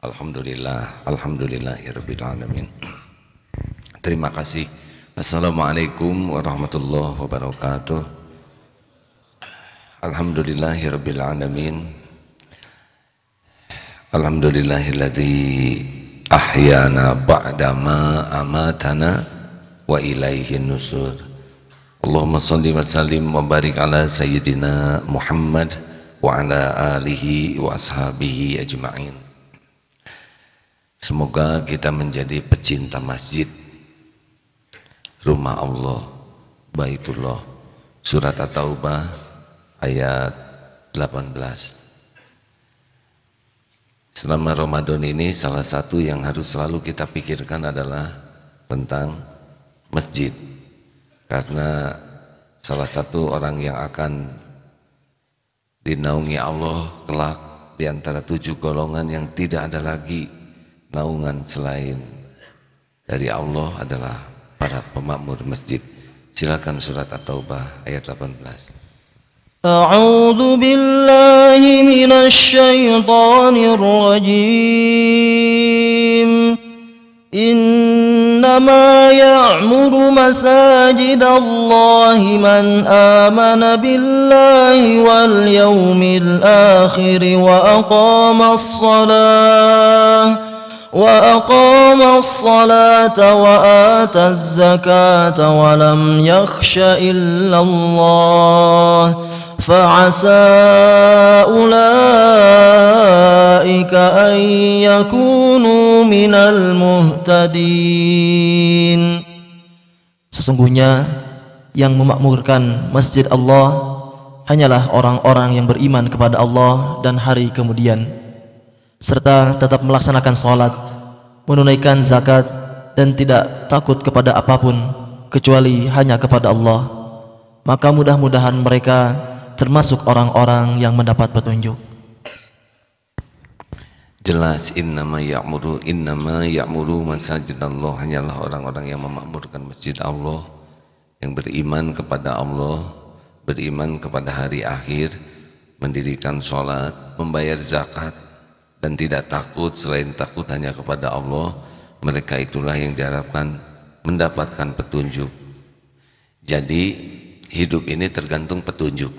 Alhamdulillah, Alhamdulillah, Alhamdulillahirrabbilalamin ya Terima kasih Assalamualaikum warahmatullahi wabarakatuh Alhamdulillah, Alhamdulillahirrabbilalamin ya Alhamdulillahilladzi ahyana ba'dama amatana wa ilaihi nusur Allahumma salli wa sallim wa barik ala sayyidina Muhammad wa ala alihi wa ashabihi ajma'in Semoga kita menjadi pecinta masjid, rumah Allah, Baitullah. Surat At-Taubah ayat 18. Selama Ramadan ini salah satu yang harus selalu kita pikirkan adalah tentang masjid. Karena salah satu orang yang akan dinaungi Allah kelak di antara tujuh golongan yang tidak ada lagi naungan selain dari Allah adalah para pemakmur masjid. Silakan surat At-Taubah ayat 18. A'udzu billahi minasy syaithanir rajim. إنما يعمر مساجد الله من آمن بالله واليوم الآخر وأقام الصلاةِ وأقام الصلاة وآتى الزكاة ولم يخش إلا الله فعسى أولئك أن يكونوا من المهتدين Sesungguhnya yang memakmurkan masjid Allah hanyalah orang-orang yang beriman kepada Allah dan hari kemudian serta tetap melaksanakan sholat, menunaikan zakat, dan tidak takut kepada apapun kecuali hanya kepada Allah. Maka mudah-mudahan mereka termasuk orang-orang yang mendapat petunjuk. Jelas innama ya'muru innama ya'muru masajid Allah hanyalah orang-orang yang memakmurkan masjid Allah yang beriman kepada Allah, beriman kepada hari akhir, mendirikan sholat, membayar zakat, dan tidak takut selain takut hanya kepada Allah mereka itulah yang diharapkan mendapatkan petunjuk jadi hidup ini tergantung petunjuk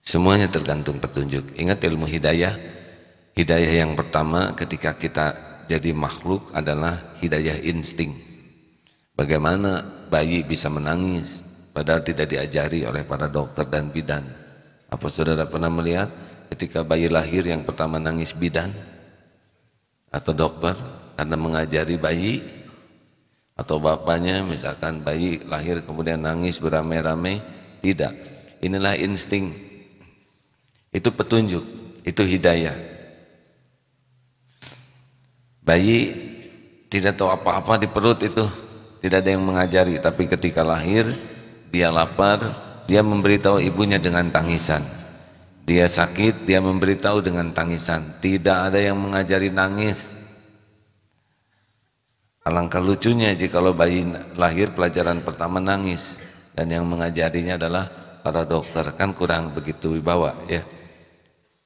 semuanya tergantung petunjuk ingat ilmu hidayah hidayah yang pertama ketika kita jadi makhluk adalah hidayah insting bagaimana bayi bisa menangis padahal tidak diajari oleh para dokter dan bidan apa saudara pernah melihat ketika bayi lahir yang pertama nangis bidan atau dokter karena mengajari bayi atau bapaknya misalkan bayi lahir kemudian nangis beramai-ramai tidak inilah insting itu petunjuk itu hidayah bayi tidak tahu apa-apa di perut itu tidak ada yang mengajari tapi ketika lahir dia lapar dia memberitahu ibunya dengan tangisan dia sakit, dia memberitahu dengan tangisan. Tidak ada yang mengajari nangis. Alangkah lucunya jika bayi lahir pelajaran pertama nangis dan yang mengajarinya adalah para dokter kan kurang begitu wibawa ya.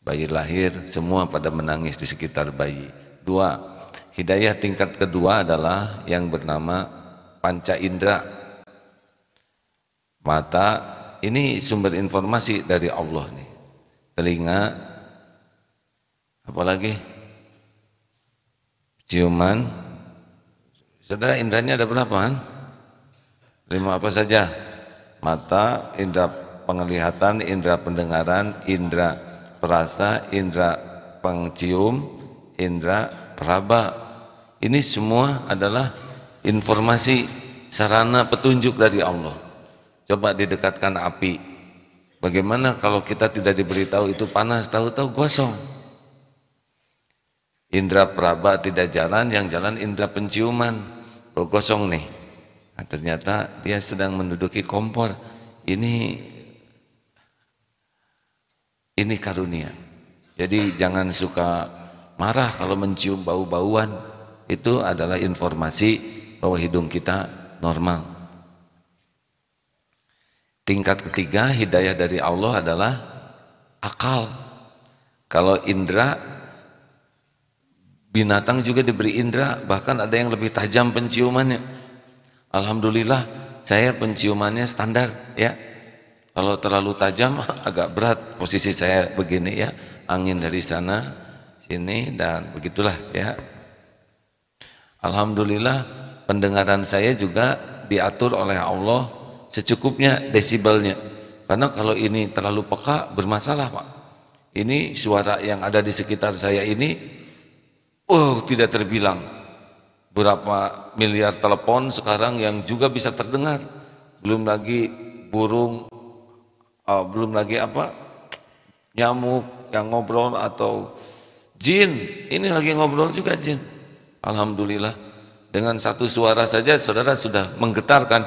Bayi lahir semua pada menangis di sekitar bayi. Dua, hidayah tingkat kedua adalah yang bernama panca indera. Mata ini sumber informasi dari Allah nih telinga, apalagi ciuman. Saudara indranya ada berapa? kan Lima apa saja? Mata, indera penglihatan, indera pendengaran, indera perasa, indera pengcium, indera peraba. Ini semua adalah informasi sarana petunjuk dari Allah. Coba didekatkan api, Bagaimana kalau kita tidak diberitahu itu panas, tahu-tahu gosong. Indra peraba tidak jalan, yang jalan indra penciuman. Oh gosong nih. Nah, ternyata dia sedang menduduki kompor. Ini ini karunia. Jadi jangan suka marah kalau mencium bau-bauan. Itu adalah informasi bahwa hidung kita normal. Tingkat ketiga hidayah dari Allah adalah akal. Kalau indera, binatang juga diberi indera, bahkan ada yang lebih tajam penciumannya. Alhamdulillah saya penciumannya standar ya. Kalau terlalu tajam agak berat posisi saya begini ya. Angin dari sana, sini dan begitulah ya. Alhamdulillah pendengaran saya juga diatur oleh Allah secukupnya desibelnya. Karena kalau ini terlalu peka bermasalah Pak. Ini suara yang ada di sekitar saya ini, oh tidak terbilang. Berapa miliar telepon sekarang yang juga bisa terdengar. Belum lagi burung, oh, belum lagi apa, nyamuk yang ngobrol atau jin. Ini lagi ngobrol juga jin. Alhamdulillah. Dengan satu suara saja saudara sudah menggetarkan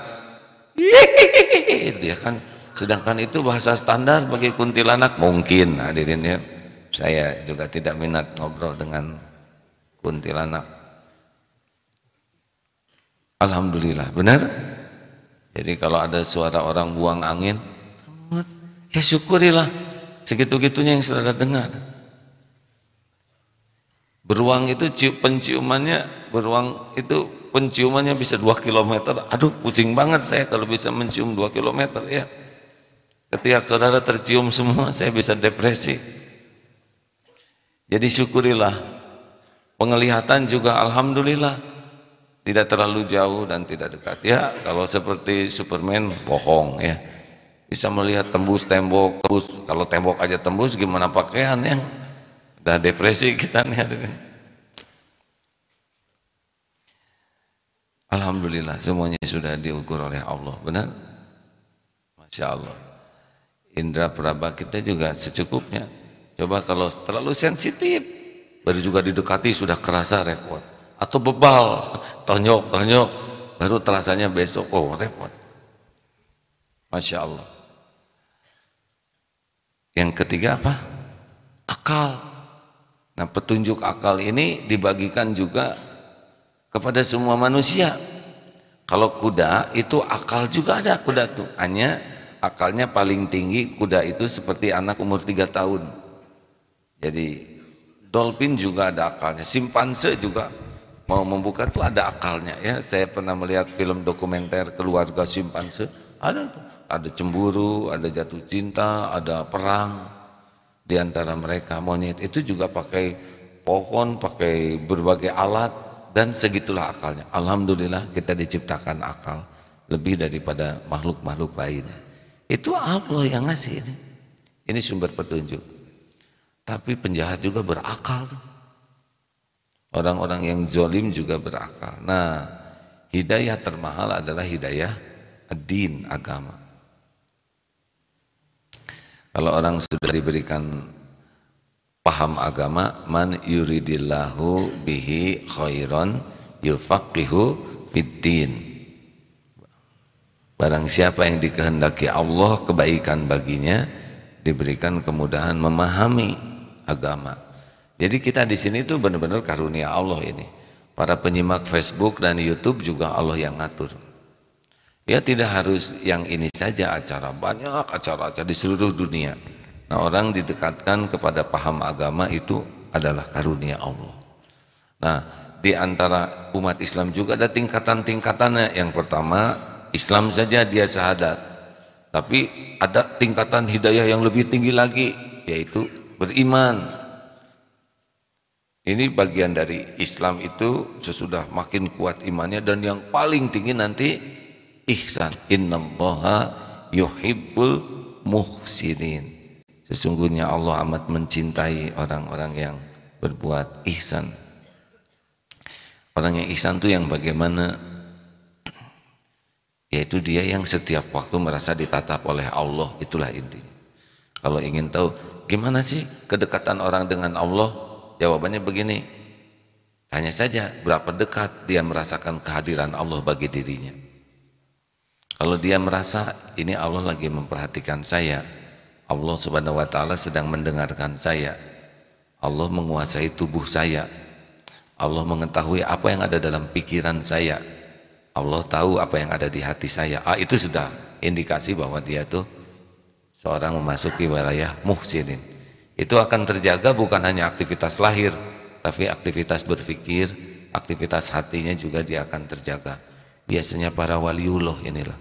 dia kan sedangkan itu bahasa standar bagi kuntilanak mungkin nah, hadirin ya saya juga tidak minat ngobrol dengan kuntilanak Alhamdulillah benar jadi kalau ada suara orang buang angin ya syukurilah segitu-gitunya yang saudara dengar beruang itu penciumannya beruang itu penciumannya bisa 2 km. Aduh, kucing banget saya kalau bisa mencium 2 km ya. Ketika saudara tercium semua, saya bisa depresi. Jadi syukurilah. Penglihatan juga alhamdulillah. Tidak terlalu jauh dan tidak dekat. Ya, kalau seperti Superman bohong ya. Bisa melihat tembus tembok, tembus. Kalau tembok aja tembus gimana pakaian yang udah depresi kita nih. Alhamdulillah semuanya sudah diukur oleh Allah benar Masya Allah indera peraba kita juga secukupnya coba kalau terlalu sensitif baru juga didekati sudah kerasa repot atau bebal tonyok tonyok baru terasanya besok oh repot Masya Allah yang ketiga apa akal nah petunjuk akal ini dibagikan juga kepada semua manusia. Kalau kuda itu akal juga ada kuda tuh. Hanya akalnya paling tinggi kuda itu seperti anak umur tiga tahun. Jadi dolphin juga ada akalnya, simpanse juga mau membuka tuh ada akalnya ya. Saya pernah melihat film dokumenter keluarga simpanse, ada tuh, ada cemburu, ada jatuh cinta, ada perang di antara mereka monyet itu juga pakai pohon, pakai berbagai alat dan segitulah akalnya. Alhamdulillah kita diciptakan akal lebih daripada makhluk-makhluk lain. Itu Allah yang ngasih ini. Ini sumber petunjuk. Tapi penjahat juga berakal. Orang-orang yang zolim juga berakal. Nah, hidayah termahal adalah hidayah din agama. Kalau orang sudah diberikan paham agama man yuridillahu bihi khairan yufaqihu fiddin Barang siapa yang dikehendaki Allah kebaikan baginya diberikan kemudahan memahami agama. Jadi kita di sini tuh benar-benar karunia Allah ini. Para penyimak Facebook dan YouTube juga Allah yang ngatur. Ya tidak harus yang ini saja acara, banyak acara-acara di seluruh dunia. Nah orang didekatkan kepada paham agama itu adalah karunia Allah. Nah di antara umat Islam juga ada tingkatan-tingkatannya. Yang pertama Islam saja dia syahadat. Tapi ada tingkatan hidayah yang lebih tinggi lagi yaitu beriman. Ini bagian dari Islam itu sesudah makin kuat imannya dan yang paling tinggi nanti ihsan. Innallaha yuhibbul muhsinin. Sesungguhnya Allah amat mencintai orang-orang yang berbuat ihsan. Orang yang ihsan itu yang bagaimana? Yaitu dia yang setiap waktu merasa ditatap oleh Allah, itulah intinya. Kalau ingin tahu gimana sih kedekatan orang dengan Allah, jawabannya begini. Hanya saja berapa dekat dia merasakan kehadiran Allah bagi dirinya. Kalau dia merasa ini Allah lagi memperhatikan saya, Allah Subhanahu wa taala sedang mendengarkan saya. Allah menguasai tubuh saya. Allah mengetahui apa yang ada dalam pikiran saya. Allah tahu apa yang ada di hati saya. Ah itu sudah indikasi bahwa dia itu seorang memasuki wilayah muhsinin. Itu akan terjaga bukan hanya aktivitas lahir, tapi aktivitas berpikir, aktivitas hatinya juga dia akan terjaga. Biasanya para waliullah inilah,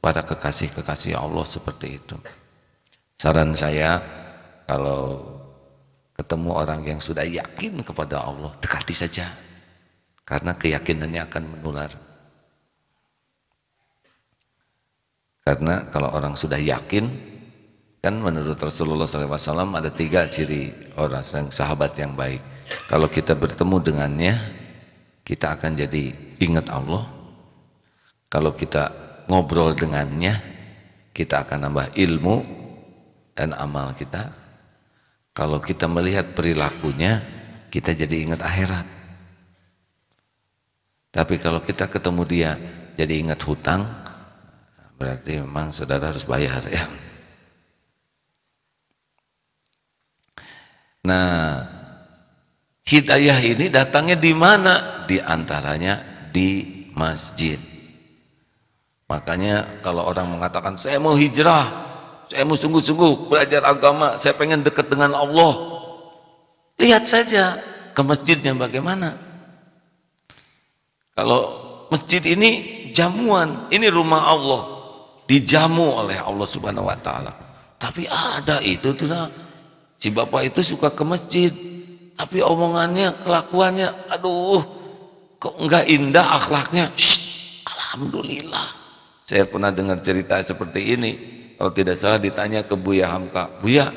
para kekasih-kekasih Allah seperti itu. Saran saya, kalau ketemu orang yang sudah yakin kepada Allah, dekati saja. Karena keyakinannya akan menular. Karena kalau orang sudah yakin, kan menurut Rasulullah SAW ada tiga ciri orang yang sahabat yang baik. Kalau kita bertemu dengannya, kita akan jadi ingat Allah. Kalau kita ngobrol dengannya, kita akan nambah ilmu dan amal kita kalau kita melihat perilakunya kita jadi ingat akhirat tapi kalau kita ketemu dia jadi ingat hutang berarti memang saudara harus bayar ya nah hidayah ini datangnya di mana di antaranya di masjid makanya kalau orang mengatakan saya mau hijrah saya eh, mau sungguh-sungguh belajar agama saya pengen dekat dengan Allah lihat saja ke masjidnya bagaimana kalau masjid ini jamuan ini rumah Allah dijamu oleh Allah subhanahu wa ta'ala tapi ada itu tuh nah. si bapak itu suka ke masjid tapi omongannya kelakuannya aduh kok enggak indah akhlaknya Shh, alhamdulillah saya pernah dengar cerita seperti ini kalau tidak salah ditanya ke Buya Hamka, Buya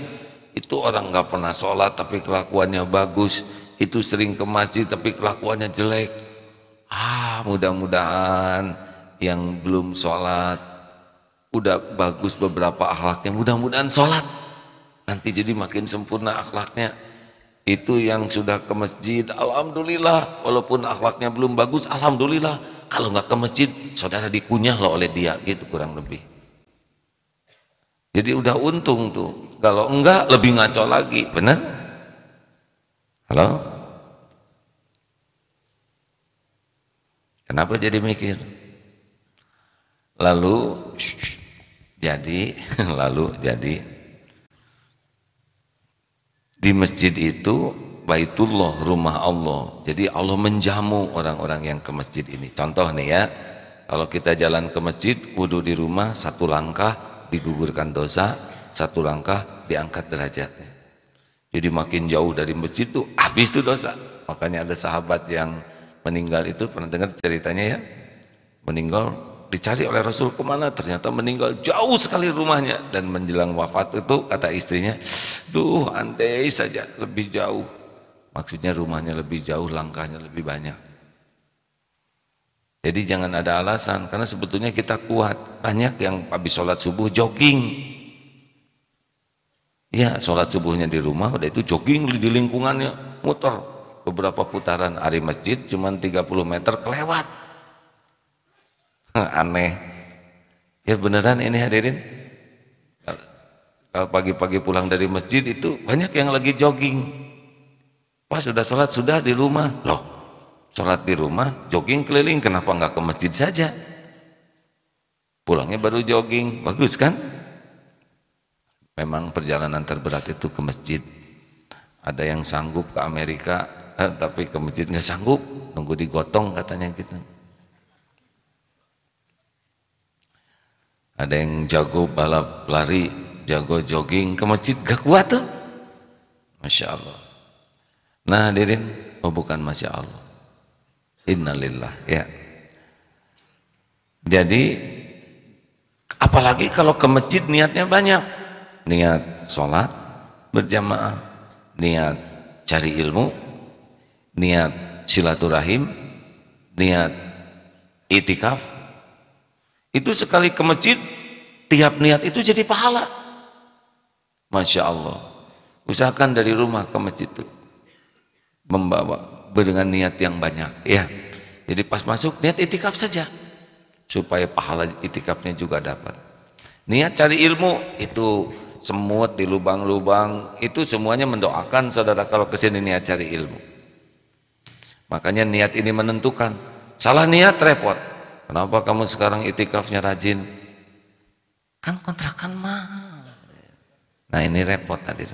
itu orang nggak pernah sholat tapi kelakuannya bagus, itu sering ke masjid tapi kelakuannya jelek. Ah mudah-mudahan yang belum sholat udah bagus beberapa akhlaknya, mudah-mudahan sholat nanti jadi makin sempurna akhlaknya. Itu yang sudah ke masjid, alhamdulillah walaupun akhlaknya belum bagus, alhamdulillah kalau nggak ke masjid saudara dikunyah loh oleh dia gitu kurang lebih. Jadi udah untung tuh. Kalau enggak lebih ngaco lagi, benar? Halo? Kenapa jadi mikir? Lalu shush, jadi lalu jadi di masjid itu Baitullah rumah Allah. Jadi Allah menjamu orang-orang yang ke masjid ini. Contoh nih ya, kalau kita jalan ke masjid, wudhu di rumah satu langkah, digugurkan dosa, satu langkah diangkat derajatnya. Jadi makin jauh dari masjid itu habis itu dosa. Makanya ada sahabat yang meninggal itu pernah dengar ceritanya ya? Meninggal dicari oleh Rasul kemana ternyata meninggal jauh sekali rumahnya dan menjelang wafat itu kata istrinya duh andai saja lebih jauh maksudnya rumahnya lebih jauh langkahnya lebih banyak jadi jangan ada alasan karena sebetulnya kita kuat. Banyak yang habis sholat subuh jogging. Ya sholat subuhnya di rumah udah itu jogging di lingkungannya muter beberapa putaran hari masjid cuma 30 meter kelewat aneh ya beneran ini hadirin kalau pagi-pagi pulang dari masjid itu banyak yang lagi jogging pas sudah sholat sudah di rumah loh sholat di rumah, jogging keliling, kenapa nggak ke masjid saja? Pulangnya baru jogging, bagus kan? Memang perjalanan terberat itu ke masjid. Ada yang sanggup ke Amerika, eh, tapi ke masjid nggak sanggup, nunggu digotong katanya gitu. Ada yang jago balap lari, jago jogging ke masjid gak kuat tuh. Masya Allah. Nah hadirin, oh bukan Masya Allah. Innalillah ya. Jadi apalagi kalau ke masjid niatnya banyak. Niat sholat berjamaah, niat cari ilmu, niat silaturahim, niat itikaf. Itu sekali ke masjid, tiap niat itu jadi pahala. Masya Allah. Usahakan dari rumah ke masjid itu. Membawa dengan niat yang banyak ya. Jadi pas masuk niat itikaf saja supaya pahala itikafnya juga dapat. Niat cari ilmu itu semut di lubang-lubang itu semuanya mendoakan saudara kalau kesini niat cari ilmu. Makanya niat ini menentukan. Salah niat repot. Kenapa kamu sekarang itikafnya rajin? Kan kontrakan mah. Nah ini repot tadi.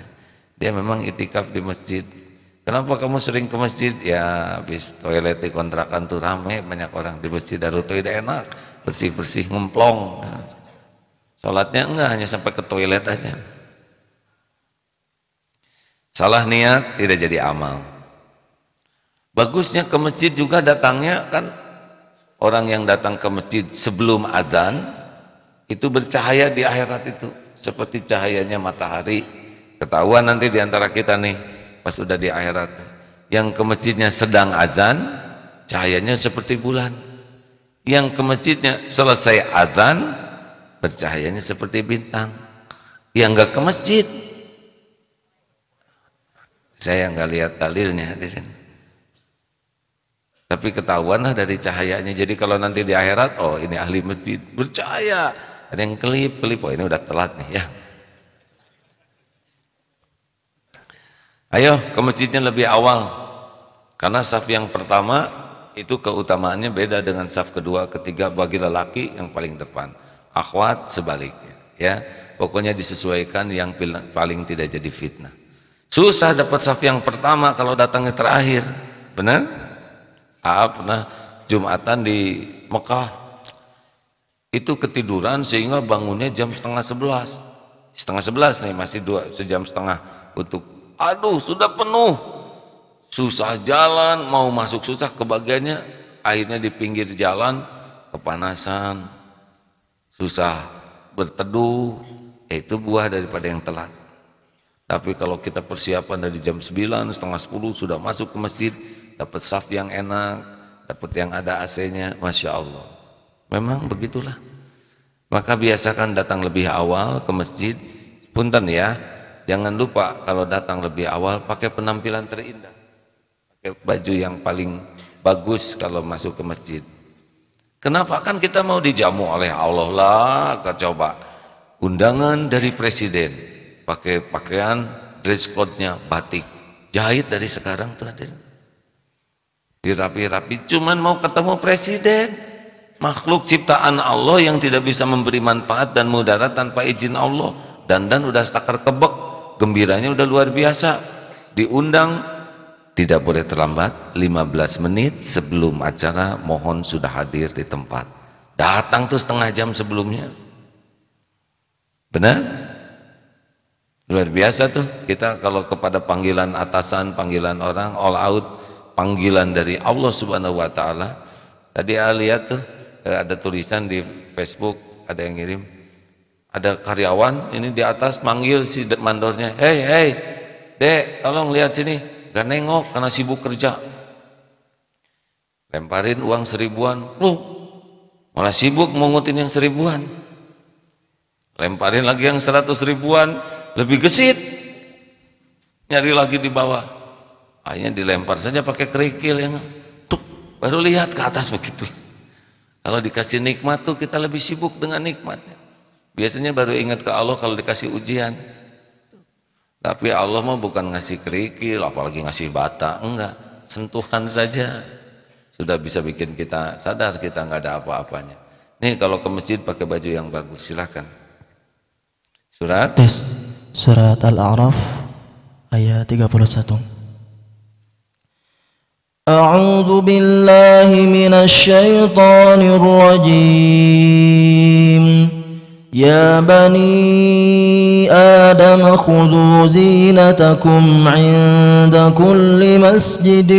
Dia memang itikaf di masjid Kenapa kamu sering ke masjid? Ya habis toilet di kontrakan tuh rame banyak orang di masjid Darut tidak enak bersih-bersih ngemplong. Salatnya enggak hanya sampai ke toilet aja. Salah niat tidak jadi amal. Bagusnya ke masjid juga datangnya kan orang yang datang ke masjid sebelum azan itu bercahaya di akhirat itu seperti cahayanya matahari. Ketahuan nanti di antara kita nih pas sudah di akhirat yang ke masjidnya sedang azan cahayanya seperti bulan yang ke masjidnya selesai azan bercahayanya seperti bintang yang enggak ke masjid saya nggak lihat dalilnya di sini tapi ketahuanlah dari cahayanya jadi kalau nanti di akhirat oh ini ahli masjid bercahaya ada yang kelip kelip oh ini udah telat nih ya Ayo ke masjidnya lebih awal. Karena saf yang pertama itu keutamaannya beda dengan saf kedua, ketiga bagi lelaki yang paling depan. Akhwat sebaliknya, ya. Pokoknya disesuaikan yang paling tidak jadi fitnah. Susah dapat saf yang pertama kalau datangnya terakhir. Benar? Ah, pernah Jumatan di Mekah. Itu ketiduran sehingga bangunnya jam setengah sebelas. Setengah sebelas nih, masih dua, sejam setengah untuk Aduh, sudah penuh. Susah jalan, mau masuk susah kebagiannya. Akhirnya di pinggir jalan, kepanasan. Susah berteduh. Ya itu buah daripada yang telat. Tapi kalau kita persiapan dari jam 9, setengah 10 sudah masuk ke masjid, dapat saf yang enak, dapat yang ada AC-nya, Masya Allah. Memang begitulah. Maka biasakan datang lebih awal ke masjid, punten ya, Jangan lupa kalau datang lebih awal pakai penampilan terindah. Pakai baju yang paling bagus kalau masuk ke masjid. Kenapa kan kita mau dijamu oleh Allah lah, coba undangan dari presiden pakai pakaian dress code-nya batik jahit dari sekarang tuh ada dirapi-rapi cuman mau ketemu presiden makhluk ciptaan Allah yang tidak bisa memberi manfaat dan mudarat tanpa izin Allah dan dan udah stakar kebek gembiranya udah luar biasa diundang tidak boleh terlambat 15 menit sebelum acara mohon sudah hadir di tempat datang tuh setengah jam sebelumnya benar luar biasa tuh kita kalau kepada panggilan atasan panggilan orang all out panggilan dari Allah subhanahu wa ta'ala tadi lihat tuh eh, ada tulisan di Facebook ada yang ngirim ada karyawan ini di atas manggil si mandornya hei hei dek tolong lihat sini gak nengok karena sibuk kerja lemparin uang seribuan lu malah sibuk mengutin yang seribuan lemparin lagi yang seratus ribuan lebih gesit nyari lagi di bawah akhirnya dilempar saja pakai kerikil yang tuh baru lihat ke atas begitu kalau dikasih nikmat tuh kita lebih sibuk dengan nikmatnya Biasanya baru ingat ke Allah kalau dikasih ujian. Tapi Allah mah bukan ngasih kerikil, apalagi ngasih bata, enggak. Sentuhan saja sudah bisa bikin kita sadar kita nggak ada apa-apanya. Nih kalau ke masjid pakai baju yang bagus, silahkan. Surat? Tes. Surat Al-A'raf ayat 31. أعوذ بالله من الشيطان الرجيم يا بني آدم خذوا زينتكم عند كل مسجد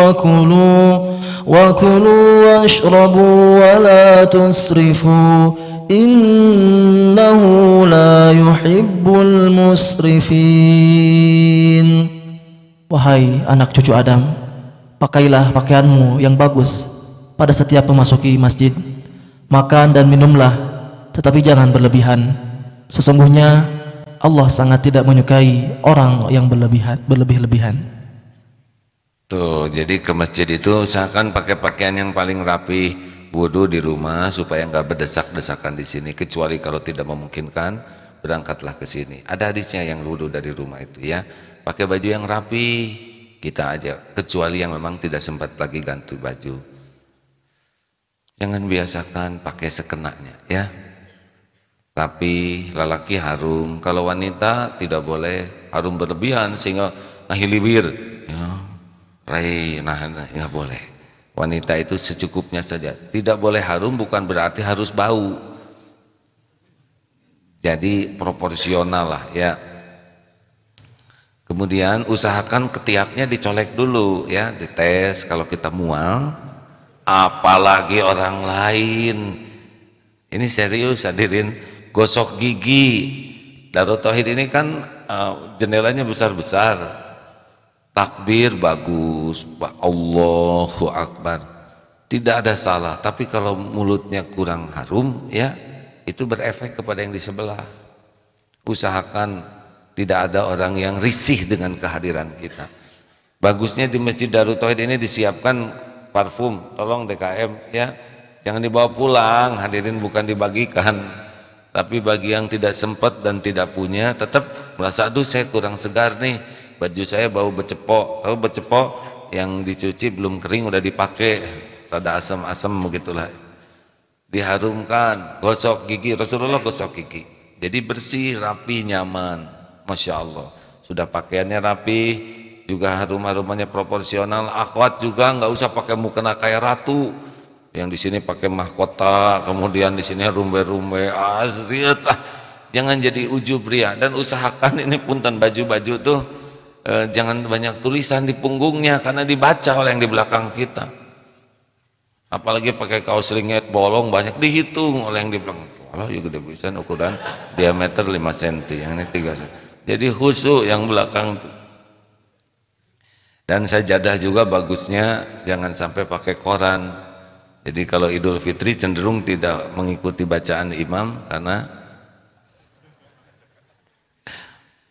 وكلوا وكلوا واشربوا ولا تسرفوا إنه لا يحب المسرفين Wahai anak cucu Adam, pakailah pakaianmu yang bagus pada setiap memasuki masjid. Makan dan minumlah tetapi jangan berlebihan. Sesungguhnya Allah sangat tidak menyukai orang yang berlebihan, berlebih-lebihan. Tuh, jadi ke masjid itu usahakan pakai pakaian yang paling rapi, wudhu di rumah supaya nggak berdesak-desakan di sini. Kecuali kalau tidak memungkinkan, berangkatlah ke sini. Ada hadisnya yang wudhu dari rumah itu ya. Pakai baju yang rapi, kita aja. Kecuali yang memang tidak sempat lagi ganti baju. Jangan biasakan pakai sekenanya ya. Tapi lelaki harum. Kalau wanita tidak boleh harum berlebihan sehingga ngahiliwir. Ya, rai, nah, nah, nggak boleh. Wanita itu secukupnya saja. Tidak boleh harum bukan berarti harus bau. Jadi proporsional lah ya. Kemudian usahakan ketiaknya dicolek dulu ya, dites kalau kita mual, apalagi orang lain. Ini serius hadirin gosok gigi. Darut Tauhid ini kan eh, jendelanya besar-besar. Takbir bagus, Allahu Akbar. Tidak ada salah, tapi kalau mulutnya kurang harum ya, itu berefek kepada yang di sebelah. Usahakan tidak ada orang yang risih dengan kehadiran kita. Bagusnya di Masjid Darut Tauhid ini disiapkan parfum, tolong DKM ya. Jangan dibawa pulang, hadirin bukan dibagikan. Tapi bagi yang tidak sempat dan tidak punya, tetap merasa aduh saya kurang segar nih, baju saya bau becepok, Tahu becepok yang dicuci belum kering udah dipakai, ada asam-asam begitulah. Diharumkan, gosok gigi, Rasulullah gosok gigi. Jadi bersih, rapi, nyaman. Masya Allah. Sudah pakaiannya rapi, juga harum-harumannya proporsional. Akhwat juga nggak usah pakai mukena kayak ratu yang di sini pakai mahkota, kemudian di sini rumbe-rumbe, azriat. Ah, jangan jadi ujub ria dan usahakan ini punten baju-baju tuh eh, jangan banyak tulisan di punggungnya karena dibaca oleh yang di belakang kita. Apalagi pakai kaos ringet bolong banyak dihitung oleh yang di belakang. Allah juga ya gede ukuran diameter 5 cm, yang ini 3 cm. Jadi husu yang belakang tuh. Dan saya jadah juga bagusnya jangan sampai pakai koran jadi kalau Idul Fitri cenderung tidak mengikuti bacaan imam karena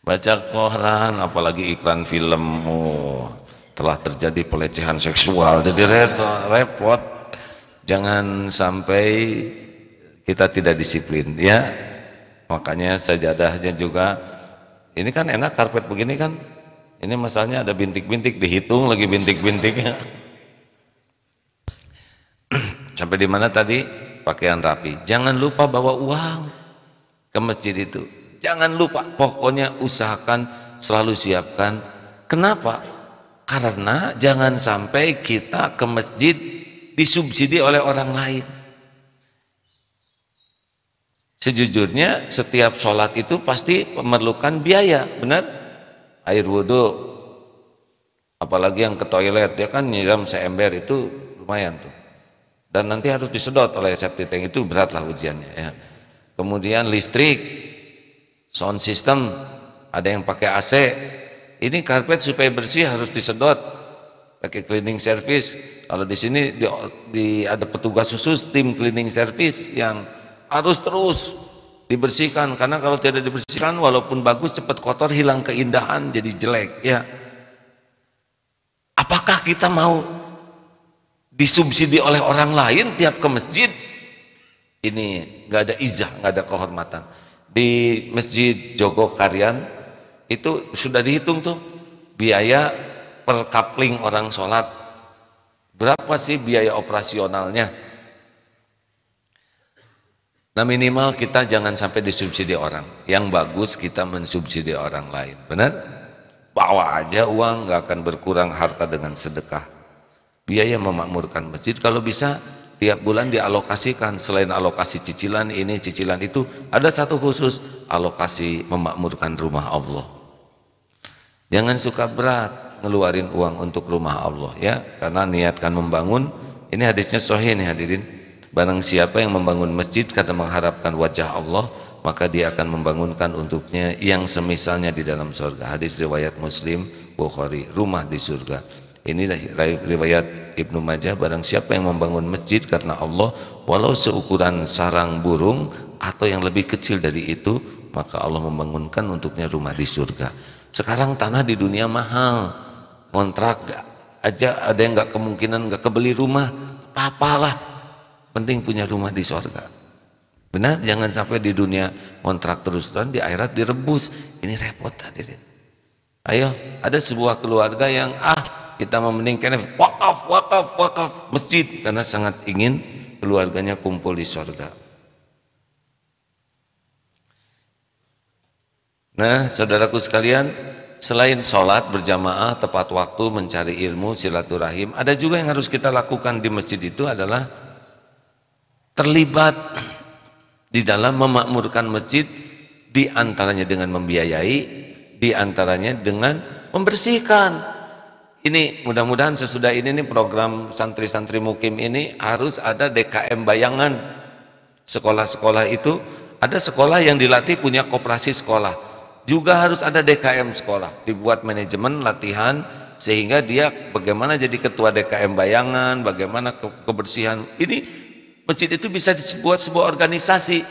baca koran apalagi iklan film oh, telah terjadi pelecehan seksual jadi repot jangan sampai kita tidak disiplin ya makanya sajadahnya juga ini kan enak karpet begini kan ini masalahnya ada bintik-bintik dihitung lagi bintik-bintiknya Sampai di mana tadi? Pakaian rapi. Jangan lupa bawa uang ke masjid itu. Jangan lupa. Pokoknya usahakan selalu siapkan. Kenapa? Karena jangan sampai kita ke masjid disubsidi oleh orang lain. Sejujurnya setiap sholat itu pasti memerlukan biaya, benar? Air wudhu, apalagi yang ke toilet, dia ya kan nyiram seember itu lumayan tuh dan nanti harus disedot oleh septic tank itu beratlah ujiannya ya. Kemudian listrik, sound system, ada yang pakai AC. Ini karpet supaya bersih harus disedot pakai cleaning service. Kalau di sini di, di ada petugas khusus tim cleaning service yang harus terus dibersihkan karena kalau tidak dibersihkan walaupun bagus cepat kotor hilang keindahan jadi jelek ya. Apakah kita mau disubsidi oleh orang lain tiap ke masjid ini nggak ada izah nggak ada kehormatan di masjid Jogokarian itu sudah dihitung tuh biaya per kapling orang sholat berapa sih biaya operasionalnya nah minimal kita jangan sampai disubsidi orang yang bagus kita mensubsidi orang lain benar bawa aja uang nggak akan berkurang harta dengan sedekah biaya memakmurkan masjid kalau bisa tiap bulan dialokasikan selain alokasi cicilan ini cicilan itu ada satu khusus alokasi memakmurkan rumah Allah jangan suka berat ngeluarin uang untuk rumah Allah ya karena niatkan membangun ini hadisnya sohih nih hadirin barang siapa yang membangun masjid karena mengharapkan wajah Allah maka dia akan membangunkan untuknya yang semisalnya di dalam surga hadis riwayat muslim Bukhari rumah di surga ini riwayat Ibnu Majah barang siapa yang membangun masjid karena Allah walau seukuran sarang burung atau yang lebih kecil dari itu maka Allah membangunkan untuknya rumah di surga. Sekarang tanah di dunia mahal. Kontrak aja ada yang nggak kemungkinan nggak kebeli rumah. apalah Penting punya rumah di surga. Benar? Jangan sampai di dunia kontrak terus-terusan di akhirat direbus. Ini repot hadirin. Ayo, ada sebuah keluarga yang ah kita memeningkan wakaf, wakaf, wakaf masjid karena sangat ingin keluarganya kumpul di sorga. Nah, saudaraku sekalian, selain sholat berjamaah tepat waktu mencari ilmu silaturahim, ada juga yang harus kita lakukan di masjid itu adalah terlibat di dalam memakmurkan masjid di antaranya dengan membiayai, di antaranya dengan membersihkan ini mudah-mudahan sesudah ini nih program santri-santri mukim ini harus ada DKM bayangan. Sekolah-sekolah itu ada sekolah yang dilatih punya koperasi sekolah. Juga harus ada DKM sekolah, dibuat manajemen latihan sehingga dia bagaimana jadi ketua DKM bayangan, bagaimana ke kebersihan. Ini masjid itu bisa dibuat sebuah organisasi.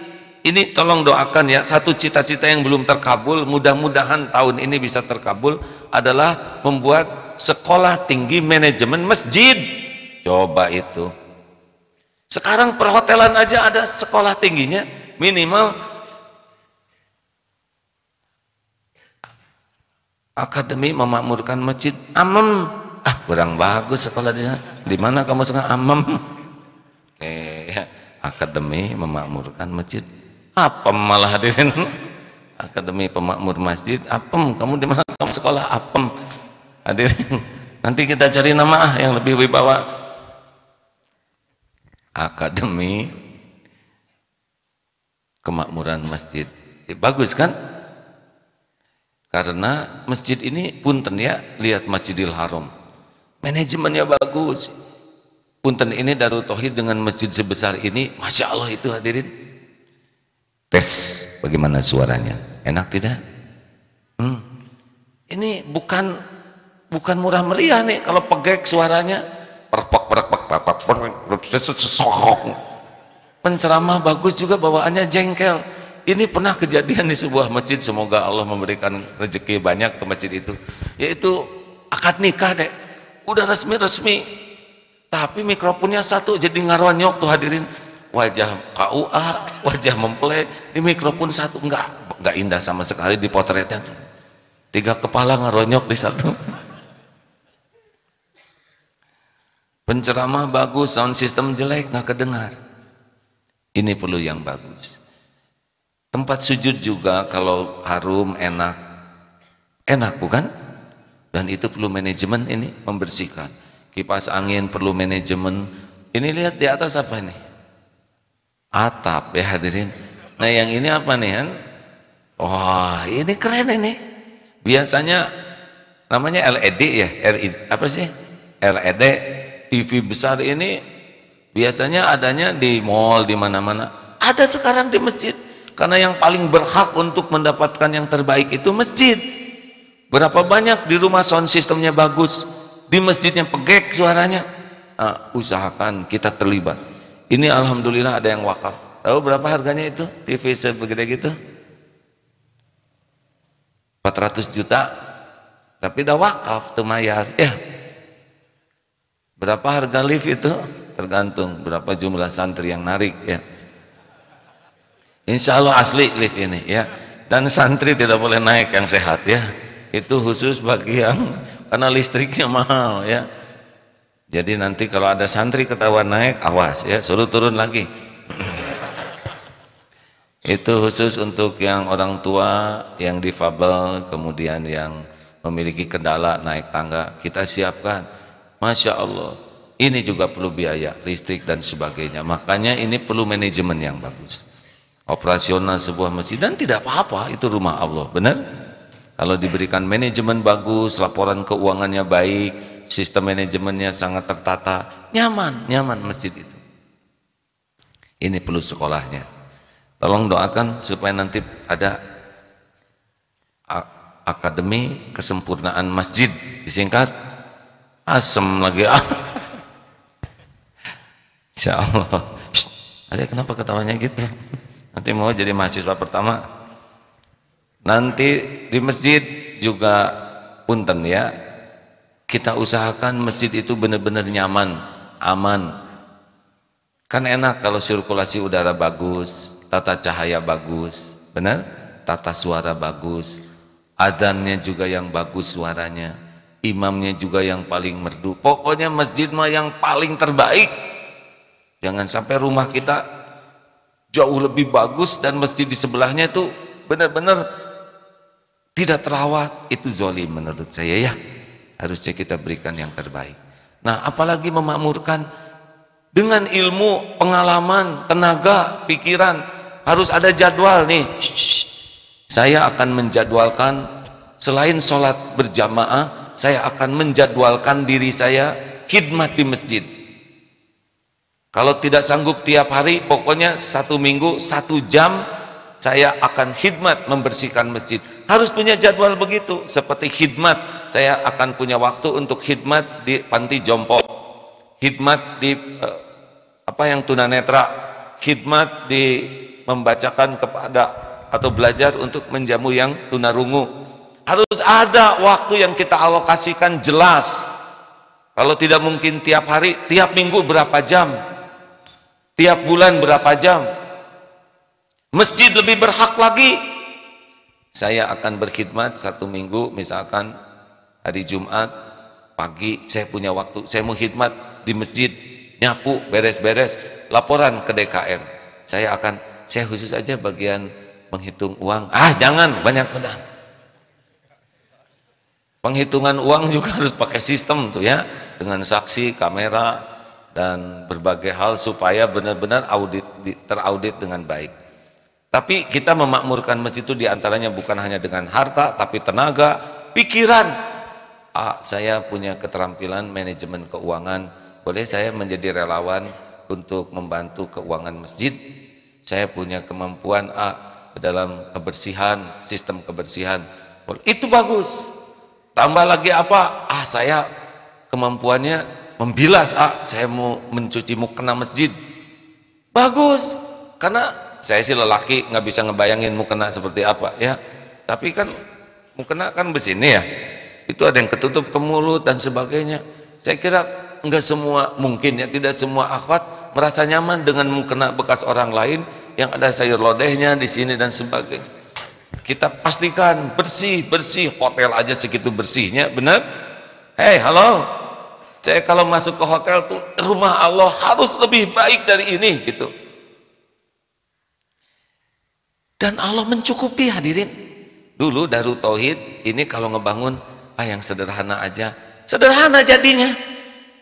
Ini tolong doakan ya, satu cita-cita yang belum terkabul, mudah-mudahan tahun ini bisa terkabul adalah membuat Sekolah Tinggi Manajemen Masjid. Coba itu. Sekarang perhotelan aja ada sekolah tingginya minimal akademi memakmurkan masjid amem ah kurang bagus sekolahnya. di mana kamu suka amem eh akademi memakmurkan masjid apa malah di sini. akademi pemakmur masjid apem kamu di mana kamu sekolah apem Hadirin, nanti kita cari nama ah yang lebih wibawa. Akademi Kemakmuran Masjid. Eh, bagus kan? Karena masjid ini punten ya, lihat Masjidil Haram. Manajemennya bagus. Punten ini Darut Tauhid dengan masjid sebesar ini, Masya Allah itu hadirin. Tes bagaimana suaranya, enak tidak? Hmm. Ini bukan bukan murah meriah nih kalau pegek suaranya perpok perpok perpok perpok penceramah bagus juga bawaannya jengkel ini pernah kejadian di sebuah masjid semoga Allah memberikan rezeki banyak ke masjid itu yaitu akad nikah deh udah resmi-resmi tapi mikrofonnya satu jadi nyok tuh hadirin wajah KUA wajah mempelai di mikrofon satu enggak enggak indah sama sekali di potretnya tuh tiga kepala nyok di satu Penceramah bagus, sound system jelek, nggak kedengar. Ini perlu yang bagus. Tempat sujud juga kalau harum, enak. Enak bukan? Dan itu perlu manajemen ini, membersihkan. Kipas angin perlu manajemen. Ini lihat di atas apa ini? Atap ya hadirin. Nah yang ini apa nih? Kan? Wah ini keren ini. Biasanya namanya LED ya, LED, apa sih? LED TV besar ini biasanya adanya di mall di mana-mana. Ada sekarang di masjid karena yang paling berhak untuk mendapatkan yang terbaik itu masjid. Berapa banyak di rumah sound sistemnya bagus, di masjidnya pegek suaranya. Nah, usahakan kita terlibat. Ini alhamdulillah ada yang wakaf. Tahu berapa harganya itu TV sebegede gitu? 400 juta. Tapi udah wakaf tuh mayar. Ya, Berapa harga lift itu? Tergantung berapa jumlah santri yang narik ya. Insya Allah asli lift ini ya. Dan santri tidak boleh naik yang sehat ya. Itu khusus bagi yang karena listriknya mahal ya. Jadi nanti kalau ada santri ketawa naik awas ya, suruh turun lagi. Itu khusus untuk yang orang tua, yang difabel, kemudian yang memiliki kendala naik tangga, kita siapkan Masya Allah, ini juga perlu biaya, listrik dan sebagainya. Makanya ini perlu manajemen yang bagus. Operasional sebuah masjid dan tidak apa-apa, itu rumah Allah, benar? Kalau diberikan manajemen bagus, laporan keuangannya baik, sistem manajemennya sangat tertata, nyaman, nyaman masjid itu. Ini perlu sekolahnya. Tolong doakan supaya nanti ada akademi kesempurnaan masjid, disingkat asem lagi ah insya Allah ada kenapa ketawanya gitu nanti mau jadi mahasiswa pertama nanti di masjid juga punten ya kita usahakan masjid itu benar-benar nyaman aman kan enak kalau sirkulasi udara bagus tata cahaya bagus benar tata suara bagus adanya juga yang bagus suaranya imamnya juga yang paling merdu pokoknya masjid mah yang paling terbaik jangan sampai rumah kita jauh lebih bagus dan masjid di sebelahnya itu benar-benar tidak terawat itu zolim menurut saya ya harusnya kita berikan yang terbaik nah apalagi memakmurkan dengan ilmu, pengalaman, tenaga, pikiran harus ada jadwal nih saya akan menjadwalkan selain sholat berjamaah saya akan menjadwalkan diri saya khidmat di masjid. Kalau tidak sanggup tiap hari, pokoknya satu minggu, satu jam, saya akan khidmat membersihkan masjid. Harus punya jadwal begitu, seperti khidmat. Saya akan punya waktu untuk khidmat di panti jompo, khidmat di eh, apa yang tunanetra, khidmat di membacakan kepada atau belajar untuk menjamu yang tunarungu, harus ada waktu yang kita alokasikan jelas. Kalau tidak mungkin tiap hari, tiap minggu berapa jam? Tiap bulan berapa jam? Masjid lebih berhak lagi. Saya akan berkhidmat satu minggu, misalkan hari Jumat pagi saya punya waktu, saya mau khidmat di masjid, nyapu, beres-beres, laporan ke DKR. Saya akan, saya khusus aja bagian menghitung uang. Ah jangan, banyak pedang. Penghitungan uang juga harus pakai sistem tuh ya, dengan saksi, kamera, dan berbagai hal supaya benar-benar audit teraudit dengan baik. Tapi kita memakmurkan masjid itu diantaranya bukan hanya dengan harta, tapi tenaga, pikiran. Ah, saya punya keterampilan manajemen keuangan, boleh saya menjadi relawan untuk membantu keuangan masjid? Saya punya kemampuan A ah, dalam kebersihan, sistem kebersihan. Itu bagus. Tambah lagi apa? Ah saya kemampuannya membilas, ah saya mau mencuci mukena masjid. Bagus, karena saya sih lelaki nggak bisa ngebayangin mukena seperti apa ya. Tapi kan mukena kan begini ya, itu ada yang ketutup ke mulut dan sebagainya. Saya kira nggak semua mungkin ya, tidak semua akhwat merasa nyaman dengan mukena bekas orang lain yang ada sayur lodehnya di sini dan sebagainya kita pastikan bersih bersih hotel aja segitu bersihnya benar hei halo saya kalau masuk ke hotel tuh rumah Allah harus lebih baik dari ini gitu dan Allah mencukupi hadirin dulu Daru Tauhid ini kalau ngebangun ah yang sederhana aja sederhana jadinya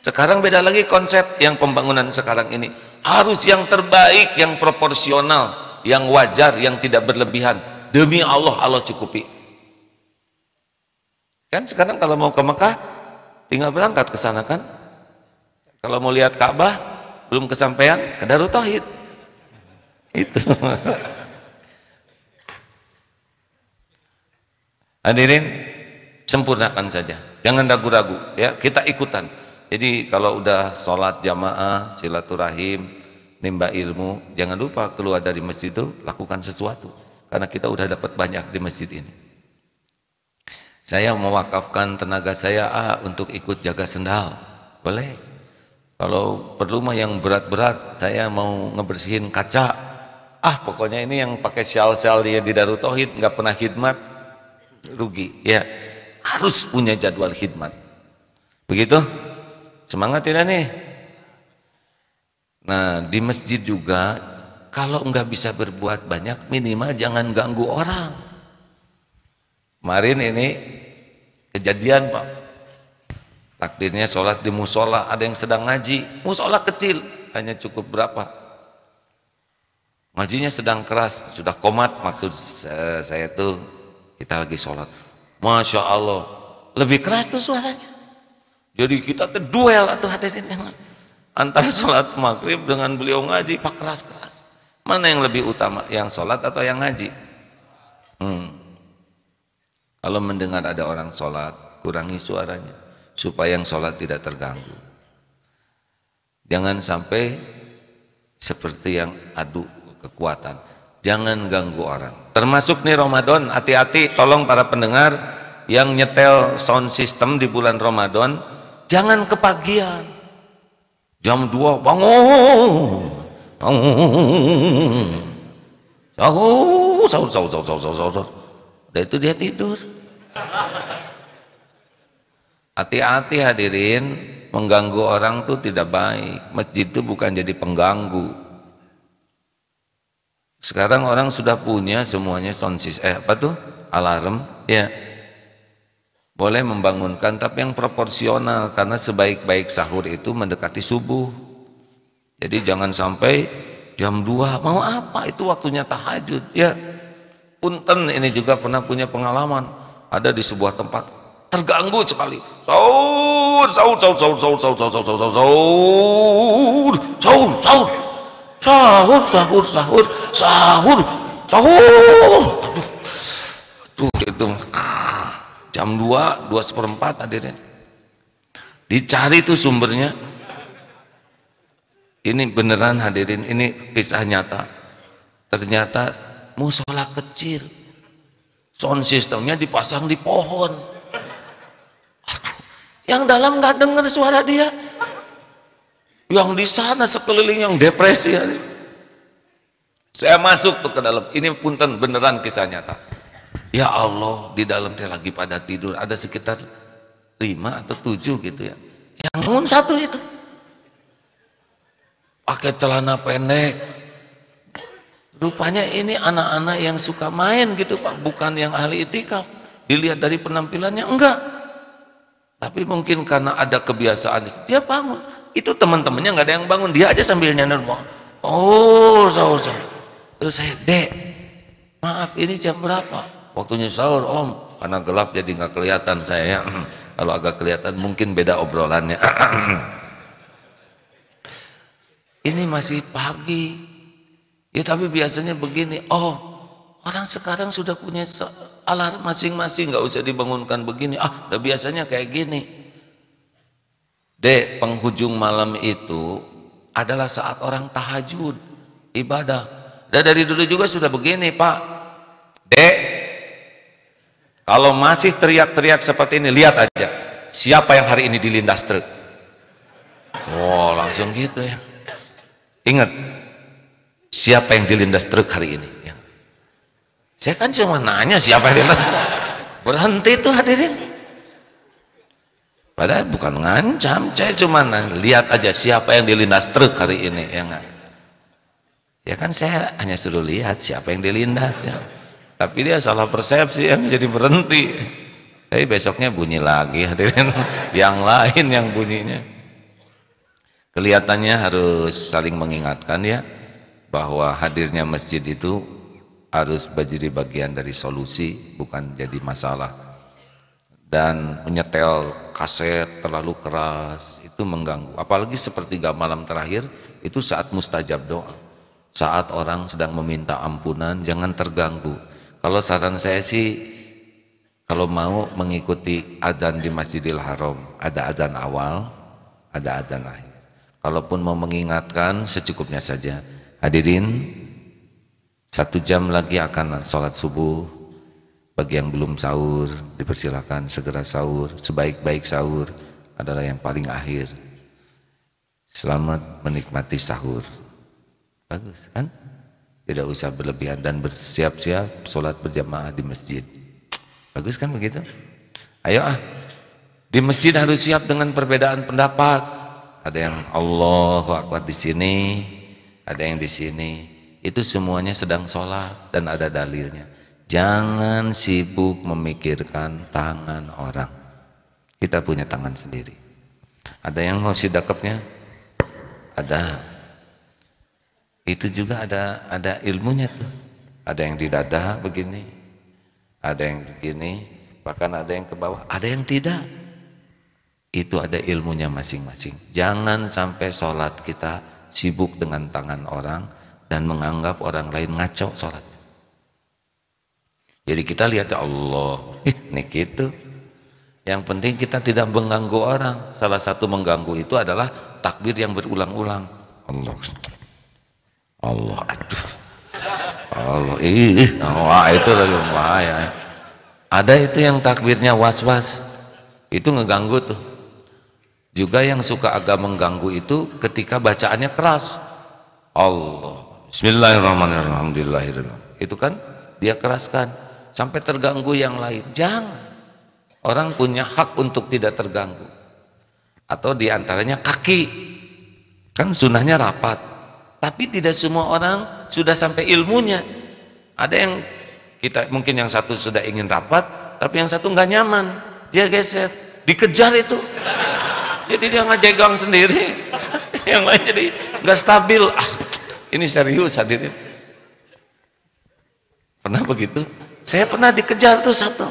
sekarang beda lagi konsep yang pembangunan sekarang ini harus yang terbaik yang proporsional yang wajar yang tidak berlebihan demi Allah Allah cukupi kan sekarang kalau mau ke Mekah tinggal berangkat ke sana kan kalau mau lihat Ka'bah belum kesampaian ke Darut Tauhid itu hadirin sempurnakan saja jangan ragu-ragu ya kita ikutan jadi kalau udah sholat jamaah silaturahim nimba ilmu jangan lupa keluar dari masjid itu lakukan sesuatu karena kita udah dapat banyak di masjid ini. Saya mewakafkan tenaga saya ah, untuk ikut jaga sendal. Boleh. Kalau perlu mah yang berat-berat, saya mau ngebersihin kaca. Ah, pokoknya ini yang pakai syal-syal dia di Darut Tauhid nggak pernah khidmat rugi. Ya, harus punya jadwal khidmat. Begitu? Semangat tidak nih? Nah, di masjid juga kalau nggak bisa berbuat banyak minimal jangan ganggu orang kemarin ini kejadian pak takdirnya sholat di musola ada yang sedang ngaji musola kecil hanya cukup berapa ngajinya sedang keras sudah komat maksud saya itu kita lagi sholat masya Allah lebih keras tuh suaranya jadi kita terduel atau hadirin yang antara sholat maghrib dengan beliau ngaji pak keras keras Mana yang lebih utama, yang sholat atau yang ngaji? Hmm. Kalau mendengar ada orang sholat, kurangi suaranya supaya yang sholat tidak terganggu. Jangan sampai seperti yang adu kekuatan. Jangan ganggu orang. Termasuk nih Ramadan, hati-hati tolong para pendengar yang nyetel sound system di bulan Ramadan, jangan kepagian. Jam 2 bangun sahur sahur sahur sahur sahur sahur itu dia tidur hati-hati hadirin mengganggu orang tuh tidak baik masjid itu bukan jadi pengganggu sekarang orang sudah punya semuanya sonsis, eh apa tuh alarm ya boleh membangunkan tapi yang proporsional karena sebaik-baik sahur itu mendekati subuh jadi jangan sampai jam 2 mau apa itu waktunya tahajud ya. Punten ini juga pernah punya pengalaman ada di sebuah tempat terganggu sekali. Saur saur saur saur saur saur saur saur saur saur saur saur sahur sahur sahur sahur sahur aduh tuh itu jam 2 dua seperempat hadirin dicari tuh sumbernya ini beneran hadirin, ini kisah nyata. Ternyata musola kecil, sound systemnya dipasang di pohon. Aduh, yang dalam nggak dengar suara dia. Yang di sana sekeliling yang depresi. Saya masuk tuh ke dalam. Ini punten beneran kisah nyata. Ya Allah, di dalam dia lagi pada tidur. Ada sekitar lima atau tujuh gitu ya. Yang bangun satu itu pakai celana pendek. Rupanya ini anak-anak yang suka main gitu Pak, bukan yang ahli itikaf. Dilihat dari penampilannya enggak. Tapi mungkin karena ada kebiasaan dia bangun. Itu teman-temannya nggak ada yang bangun, dia aja sambil nyender Oh, sahur, sahur. Terus saya, dek, maaf ini jam berapa? Waktunya sahur, om. Karena gelap jadi nggak kelihatan saya. Kalau agak kelihatan mungkin beda obrolannya. Ini masih pagi. Ya tapi biasanya begini, oh orang sekarang sudah punya alarm masing-masing, nggak usah dibangunkan begini. Ah, oh, biasanya kayak gini. Dek, penghujung malam itu adalah saat orang tahajud, ibadah. Dan dari dulu juga sudah begini, Pak. Dek, kalau masih teriak-teriak seperti ini, lihat aja. Siapa yang hari ini dilindas truk? Wow, oh, langsung gitu ya. Ingat, siapa yang dilindas truk hari ini? Ya. Saya kan cuma nanya siapa yang dilindas Berhenti itu hadirin. Padahal bukan ngancam, saya cuma nanya. lihat aja siapa yang dilindas truk hari ini. Ya, enggak? ya kan saya hanya suruh lihat siapa yang dilindas. Ya. Tapi dia salah persepsi yang jadi berhenti. Tapi besoknya bunyi lagi hadirin. Yang lain yang bunyinya. Kelihatannya harus saling mengingatkan ya bahwa hadirnya masjid itu harus menjadi bagian dari solusi bukan jadi masalah. Dan menyetel kaset terlalu keras itu mengganggu. Apalagi sepertiga malam terakhir itu saat mustajab doa. Saat orang sedang meminta ampunan jangan terganggu. Kalau saran saya sih kalau mau mengikuti azan di Masjidil Haram, ada azan awal, ada azan akhir kalaupun mau mengingatkan secukupnya saja hadirin satu jam lagi akan sholat subuh bagi yang belum sahur dipersilahkan segera sahur sebaik-baik sahur adalah yang paling akhir selamat menikmati sahur bagus kan tidak usah berlebihan dan bersiap-siap sholat berjamaah di masjid bagus kan begitu ayo ah di masjid harus siap dengan perbedaan pendapat ada yang Allah Akbar di sini, ada yang di sini. Itu semuanya sedang sholat dan ada dalilnya. Jangan sibuk memikirkan tangan orang. Kita punya tangan sendiri. Ada yang ngosi dakepnya? Ada. Itu juga ada ada ilmunya tuh. Ada yang di dada begini, ada yang begini, bahkan ada yang ke bawah, ada yang tidak itu ada ilmunya masing-masing. Jangan sampai sholat kita sibuk dengan tangan orang dan menganggap orang lain ngaco sholat. Jadi kita lihat ya Allah, ini gitu. Yang penting kita tidak mengganggu orang. Salah satu mengganggu itu adalah takbir yang berulang-ulang. Allah, Allah, aduh, Allah, ih, wah itu lalu ya. Ada itu yang takbirnya was-was, itu ngeganggu tuh juga yang suka agak mengganggu itu ketika bacaannya keras. Allah. Bismillahirrahmanirrahim. Itu kan dia keraskan. Sampai terganggu yang lain. Jangan. Orang punya hak untuk tidak terganggu. Atau diantaranya kaki. Kan sunahnya rapat. Tapi tidak semua orang sudah sampai ilmunya. Ada yang kita mungkin yang satu sudah ingin rapat, tapi yang satu nggak nyaman. Dia geser. Dikejar itu jadi dia ngejegang sendiri yang lain jadi nggak stabil ah ini serius hadirin pernah begitu saya pernah dikejar tuh satu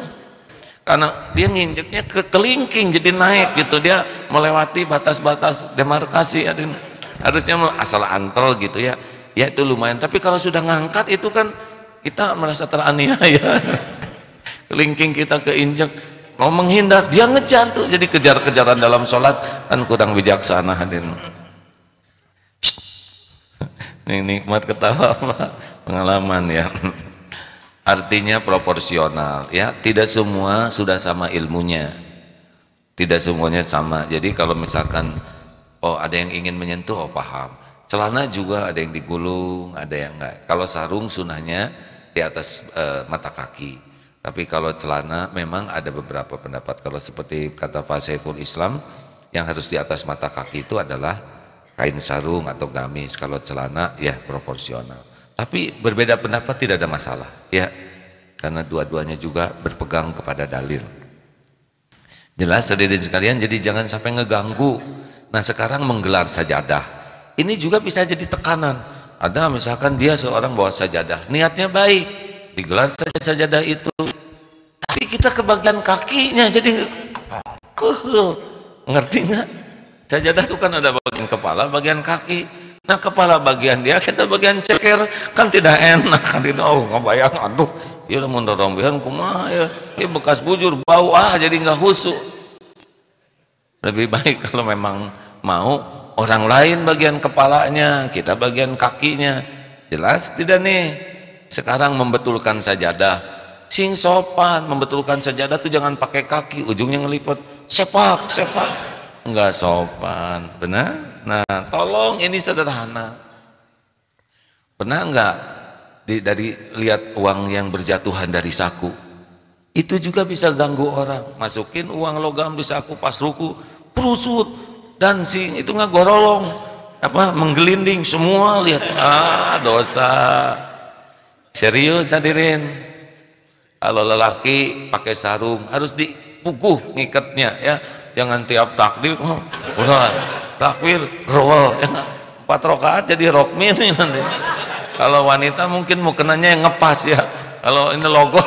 karena dia nginjeknya ke kelingking jadi naik gitu dia melewati batas-batas demarkasi hadirin harusnya asal antel gitu ya ya itu lumayan tapi kalau sudah ngangkat itu kan kita merasa teraniaya kelingking kita keinjek mau menghindar dia ngejar tuh jadi kejar-kejaran dalam sholat kan kurang bijaksana hadirin ini nikmat ketawa apa pengalaman ya artinya proporsional ya tidak semua sudah sama ilmunya tidak semuanya sama jadi kalau misalkan oh ada yang ingin menyentuh oh paham celana juga ada yang digulung ada yang enggak kalau sarung sunahnya di atas e, mata kaki tapi kalau celana memang ada beberapa pendapat. Kalau seperti kata Fasehul Islam, yang harus di atas mata kaki itu adalah kain sarung atau gamis. Kalau celana ya proporsional. Tapi berbeda pendapat tidak ada masalah. Ya, karena dua-duanya juga berpegang kepada dalil. Jelas sendiri sekalian, jadi jangan sampai ngeganggu. Nah sekarang menggelar sajadah. Ini juga bisa jadi tekanan. Ada misalkan dia seorang bawa sajadah, niatnya baik, digelar saja sajadah itu tapi kita ke bagian kakinya jadi kuhul ngerti nggak sajadah itu kan ada bagian kepala bagian kaki nah kepala bagian dia kita bagian ceker kan tidak enak kan tidak oh ngebayang aduh ya mau rombihan kumah ya ini ya bekas bujur bau ah jadi nggak husuk lebih baik kalau memang mau orang lain bagian kepalanya kita bagian kakinya jelas tidak nih sekarang membetulkan sajadah sing sopan membetulkan sajadah tuh jangan pakai kaki ujungnya ngelipet sepak sepak enggak sopan benar nah tolong ini sederhana pernah enggak di, dari lihat uang yang berjatuhan dari saku itu juga bisa ganggu orang masukin uang logam di saku pas ruku perusut dan sing itu nggak gorolong apa menggelinding semua lihat ah dosa serius hadirin kalau lelaki pakai sarung harus dipukuh ngikatnya ya jangan tiap takdir, oh, usah takbir growol ya. empat rokaat jadi rokmin nanti kalau wanita mungkin mukenanya yang ngepas ya kalau ini logo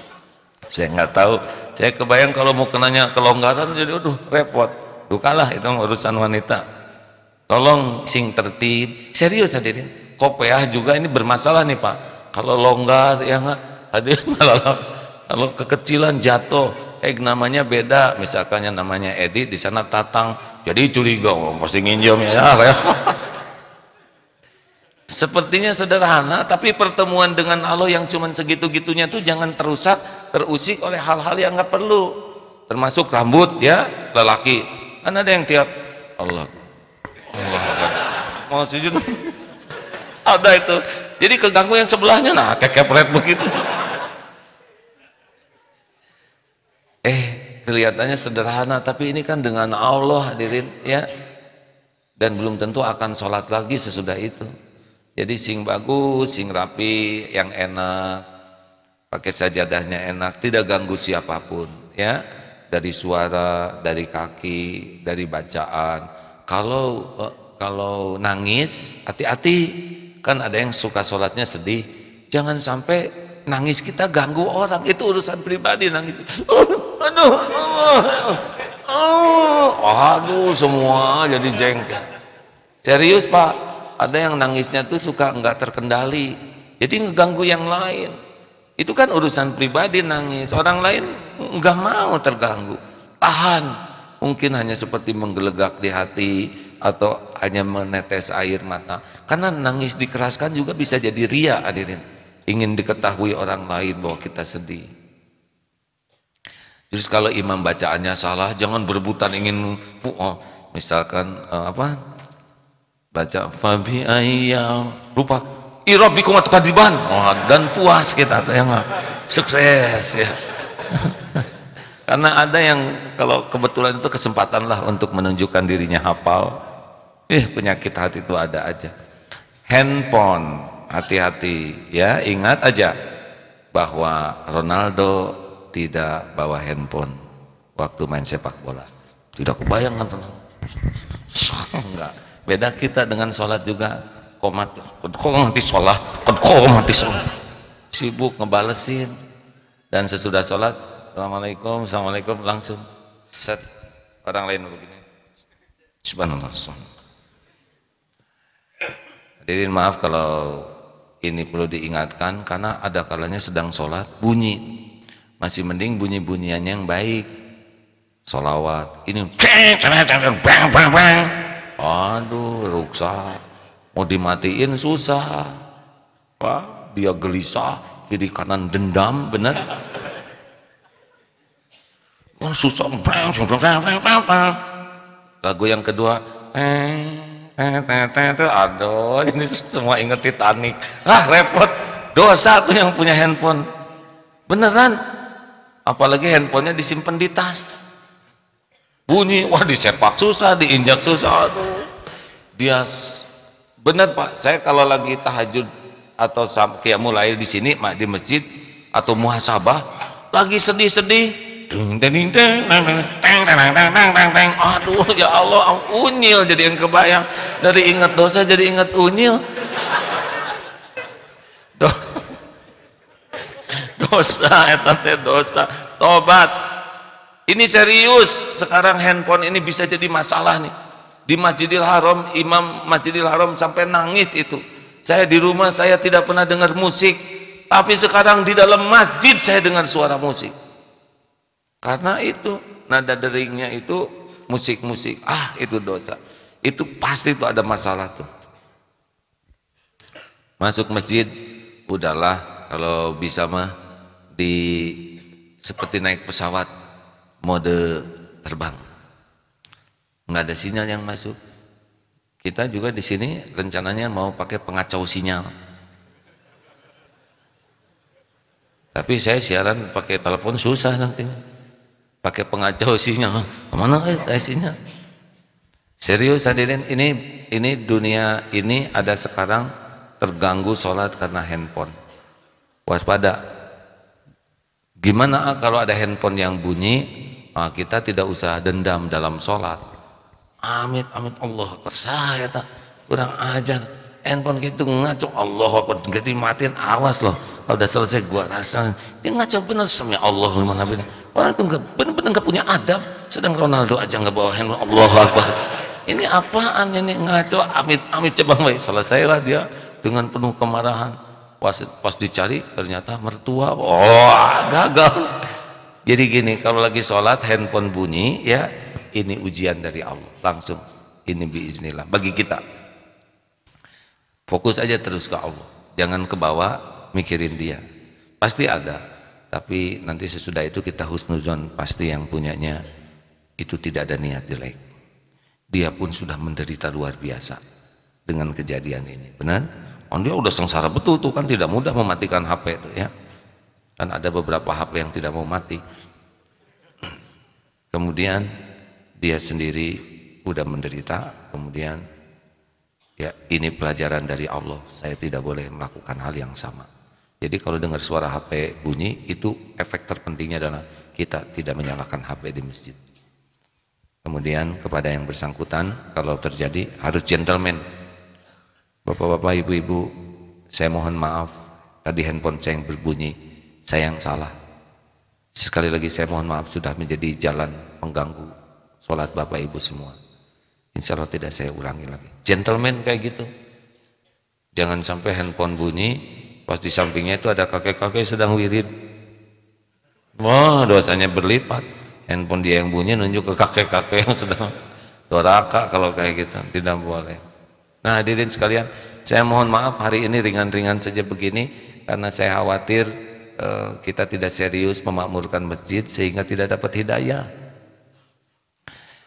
saya nggak tahu saya kebayang kalau mukenanya kelonggaran jadi aduh repot dukalah itu urusan wanita tolong sing tertib serius hadirin kopeah juga ini bermasalah nih pak kalau longgar ya nggak ada malah kalau kekecilan jatuh, eh namanya beda, misalkannya namanya Edi di sana Tatang, jadi curiga, oh, pasti nginjem ya. ya? Sepertinya sederhana, tapi pertemuan dengan Allah yang cuma segitu-gitunya tuh jangan terusak, terusik oleh hal-hal yang nggak perlu, termasuk rambut ya lelaki. Kan ada yang tiap Allah, Allah, mau sujud, ada itu. Jadi keganggu yang sebelahnya, nah kekepret begitu. Eh, kelihatannya sederhana, tapi ini kan dengan Allah hadirin ya. Dan belum tentu akan sholat lagi sesudah itu. Jadi sing bagus, sing rapi, yang enak, pakai sajadahnya enak, tidak ganggu siapapun ya. Dari suara, dari kaki, dari bacaan. Kalau eh, kalau nangis, hati-hati. Kan ada yang suka sholatnya sedih. Jangan sampai nangis kita ganggu orang. Itu urusan pribadi nangis. aduh, semua jadi jengkel. Serius pak, ada yang nangisnya tuh suka nggak terkendali, jadi ngeganggu yang lain. Itu kan urusan pribadi nangis, orang lain nggak mau terganggu, tahan. Mungkin hanya seperti menggelegak di hati atau hanya menetes air mata. Karena nangis dikeraskan juga bisa jadi ria Adirin, Ingin diketahui orang lain bahwa kita sedih. Jadi kalau imam bacaannya salah, jangan berebutan ingin oh, misalkan uh, apa? Baca fabi ayyam lupa kumat atukadiban. Oh, dan puas kita yang sukses ya. Karena ada yang kalau kebetulan itu kesempatan lah untuk menunjukkan dirinya hafal. Eh, penyakit hati itu ada aja. Handphone, hati-hati ya, ingat aja bahwa Ronaldo tidak bawa handphone waktu main sepak bola tidak kebayangkan tenang enggak beda kita dengan sholat juga komat kok mati sholat kok mati sholat sibuk ngebalesin dan sesudah sholat assalamualaikum assalamualaikum langsung set orang lain begini subhanallah hadirin maaf kalau ini perlu diingatkan karena ada kalanya sedang sholat bunyi masih mending bunyi bunyian yang baik. Solawat. Ini bang bang bang. Aduh, ruksa. Mau dimatiin susah. Pak, dia gelisah, kiri kanan dendam, bener? Oh, susah. Bang, bang, bang, bang, Lagu yang kedua, aduh, ini semua inget Titanic. Ah, repot. Dosa tuh yang punya handphone. Beneran, apalagi handphonenya disimpan di tas bunyi wah disepak susah diinjak susah aduh dia benar pak saya kalau lagi tahajud atau kayak mulai di sini di masjid atau muhasabah lagi sedih-sedih aduh ya Allah unyil jadi yang kebayang dari ingat dosa jadi ingat unyil Duh dosa etate dosa tobat ini serius sekarang handphone ini bisa jadi masalah nih di Masjidil Haram Imam Masjidil Haram sampai nangis itu saya di rumah saya tidak pernah dengar musik tapi sekarang di dalam masjid saya dengar suara musik karena itu nada deringnya itu musik-musik ah itu dosa itu pasti itu ada masalah tuh masuk masjid udahlah kalau bisa mah di seperti naik pesawat mode terbang. Nggak ada sinyal yang masuk. Kita juga di sini rencananya mau pakai pengacau sinyal. Tapi saya siaran pakai telepon susah nanti. Pakai pengacau sinyal. Kemana eh, sinyal? Serius hadirin, ini ini dunia ini ada sekarang terganggu sholat karena handphone. Waspada, Gimana ah, kalau ada handphone yang bunyi, nah, kita tidak usah dendam dalam sholat. Amit, amit Allah, kok saya tak kurang ajar. Handphone gitu ngaco Allah, aku jadi matiin awas loh. Kalau udah selesai gua rasa dia ngaco bener semuanya Allah lima nabi. Orang itu bener-bener nggak punya adab. Sedang Ronaldo aja nggak bawa handphone Allah Akbar. Ini apaan ini ngaco amit amit coba selesailah dia dengan penuh kemarahan pas pas dicari ternyata mertua oh gagal jadi gini kalau lagi sholat handphone bunyi ya ini ujian dari Allah langsung ini biiznillah bagi kita fokus aja terus ke Allah jangan ke bawah mikirin dia pasti ada tapi nanti sesudah itu kita husnuzon pasti yang punyanya itu tidak ada niat jelek dia pun sudah menderita luar biasa dengan kejadian ini benar Oh dia udah sengsara betul tuh kan tidak mudah mematikan HP itu ya. Kan ada beberapa HP yang tidak mau mati. Kemudian dia sendiri udah menderita, kemudian ya ini pelajaran dari Allah. Saya tidak boleh melakukan hal yang sama. Jadi kalau dengar suara HP bunyi itu efek terpentingnya adalah kita tidak menyalakan HP di masjid. Kemudian kepada yang bersangkutan kalau terjadi harus gentleman Bapak-bapak, ibu-ibu, saya mohon maaf tadi handphone saya yang berbunyi, saya yang salah. Sekali lagi saya mohon maaf sudah menjadi jalan mengganggu sholat bapak ibu semua. Insya Allah tidak saya ulangi lagi. Gentleman kayak gitu. Jangan sampai handphone bunyi, pas di sampingnya itu ada kakek-kakek sedang wirid. Wah dosanya berlipat. Handphone dia yang bunyi nunjuk ke kakek-kakek yang sedang doraka kalau kayak gitu. Tidak boleh. Nah hadirin sekalian, saya mohon maaf hari ini ringan-ringan saja begini karena saya khawatir eh, kita tidak serius memakmurkan masjid sehingga tidak dapat hidayah.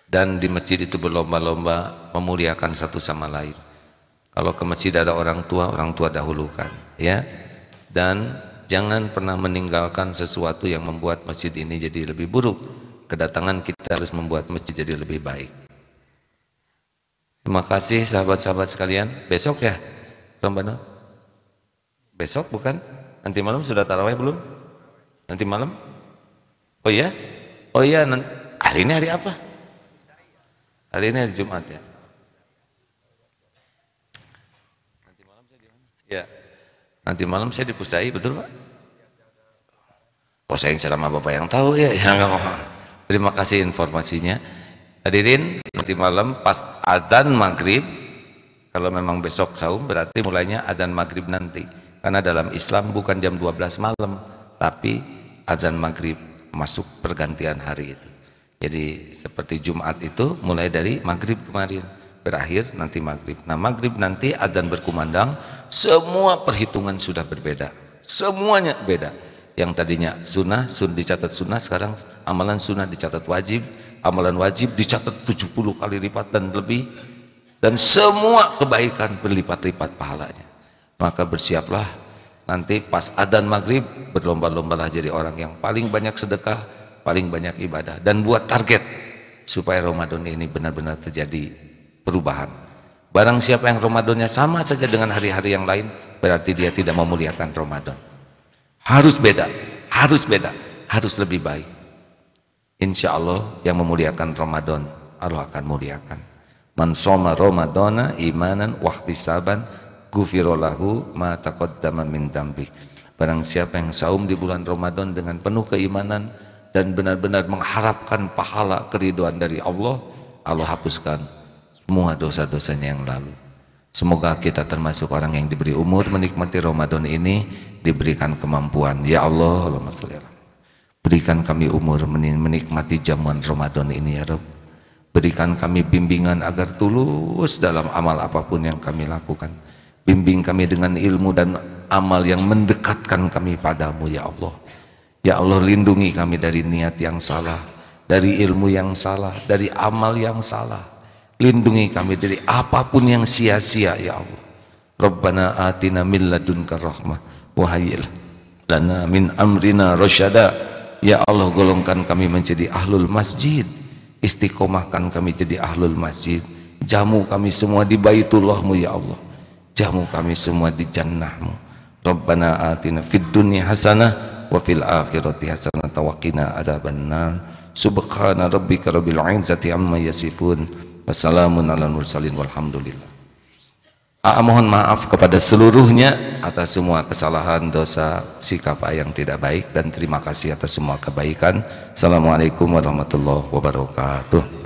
Dan di masjid itu berlomba-lomba memuliakan satu sama lain. Kalau ke masjid ada orang tua, orang tua dahulukan, ya. Dan jangan pernah meninggalkan sesuatu yang membuat masjid ini jadi lebih buruk. Kedatangan kita harus membuat masjid jadi lebih baik. Terima kasih sahabat-sahabat sekalian. Besok ya, Ramadan. Besok bukan? Nanti malam sudah taraweh belum? Nanti malam? Oh iya? Oh iya, nanti. hari ini hari apa? Hari ini hari Jumat ya. Iya. Nanti malam saya di mana? Ya. Nanti malam saya di Pusdai, betul Pak? Oh saya yang ceramah Bapak yang tahu ya, ya enggak Terima kasih informasinya. Hadirin, nanti malam pas azan maghrib, kalau memang besok saum berarti mulainya azan maghrib nanti. Karena dalam Islam bukan jam 12 malam, tapi azan maghrib masuk pergantian hari itu. Jadi seperti Jumat itu mulai dari maghrib kemarin, berakhir nanti maghrib. Nah maghrib nanti azan berkumandang, semua perhitungan sudah berbeda. Semuanya beda. Yang tadinya sunnah, sun dicatat sunnah, sekarang amalan sunnah dicatat wajib, amalan wajib dicatat 70 kali lipat dan lebih dan semua kebaikan berlipat-lipat pahalanya maka bersiaplah nanti pas adan maghrib berlomba-lombalah jadi orang yang paling banyak sedekah paling banyak ibadah dan buat target supaya Ramadan ini benar-benar terjadi perubahan barang siapa yang Ramadannya sama saja dengan hari-hari yang lain berarti dia tidak memuliakan Ramadan harus beda harus beda harus lebih baik Insya Allah yang memuliakan Ramadan Allah akan muliakan man soma Ramadana imanan saban, gufirolahu ma taqaddama min dambi barang siapa yang saum di bulan Ramadan dengan penuh keimanan dan benar-benar mengharapkan pahala keriduan dari Allah Allah hapuskan semua dosa-dosanya yang lalu Semoga kita termasuk orang yang diberi umur menikmati Ramadan ini diberikan kemampuan. Ya Allah, Allahumma sholli Berikan kami umur menikmati jamuan Ramadan ini ya Rob. Berikan kami bimbingan agar tulus dalam amal apapun yang kami lakukan. Bimbing kami dengan ilmu dan amal yang mendekatkan kami padamu ya Allah. Ya Allah lindungi kami dari niat yang salah, dari ilmu yang salah, dari amal yang salah. Lindungi kami dari apapun yang sia-sia ya Allah. Rabbana atina min ladunka rahmah wa lana min amrina rasyada. Ya Allah golongkan kami menjadi ahlul masjid Istiqomahkan kami jadi ahlul masjid Jamu kami semua di baitullahmu ya Allah Jamu kami semua di jannahmu Rabbana atina fid dunya hasanah Wa fil akhirati hasanah tawakina adaban nar Subhana rabbika rabbil izzati amma yasifun Wassalamun ala mursalin walhamdulillah Aa, ah, ah, mohon maaf kepada seluruhnya atas semua kesalahan, dosa, sikap ah yang tidak baik dan terima kasih atas semua kebaikan. Assalamualaikum warahmatullahi wabarakatuh.